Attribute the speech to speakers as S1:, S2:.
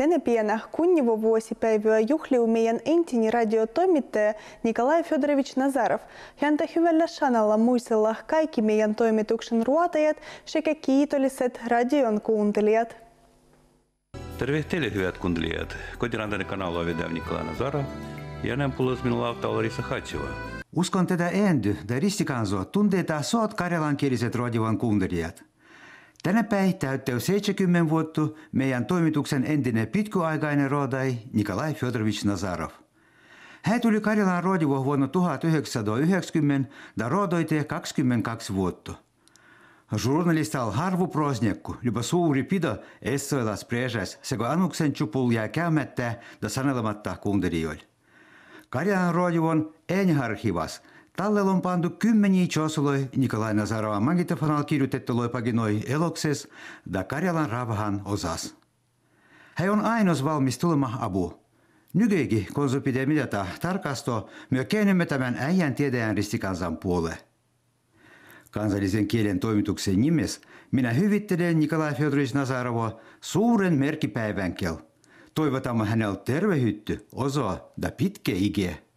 S1: Тене пиянах Куннева Восипяева Юхли умеян Энтини радио Томите Николай Федорович Назаров. Хянта хювелля шанала муйсе лахкайки меян toimituksen ruotajat sekä kiitolliset radion kuuntelijat.
S2: Tervehtele hyvät kuuntelijat. Kotirantainen kanava vedän Nikolai Nazarov. ja näin puolus minulla auttaa Larissa Hatseva.
S3: Uskon tätä endy, että ristikansoa tunteita soot karjalankieliset radion kuuntelijat. Tänä päivänä täyttää 70 vuotta meidän toimituksen entinen pitkäaikainen roodai Nikolai Fyodorovich Nazarov. Hän tuli Karjalan roodivo vuonna 1990 ja roodoite 22 vuotta. Журналист ал харву прознекку, люба suuri pido essoilas prežas, sego annuksen chupul ja käymättä da sanelamatta kuuntelijoille. Karjalan roodivon enharhivas – Tälle on pandu kymmeniä chosuloi Nikolai Nazarova magitofonal kirjoitettuloi paginoi elokses da Karjalan ravahan osas. Hän on ainoas valmis tulma abu. pitää mitata tarkasto myö keinemme tämän äijän tiedäjän ristikansan puole. Kansallisen kielen toimituksen nimes minä hyvittelen Nikolai Fyodorovich Nazarova suuren merkipäivän
S1: kel. Toivotamme hänellä tervehytty, osoa da pitkä ige.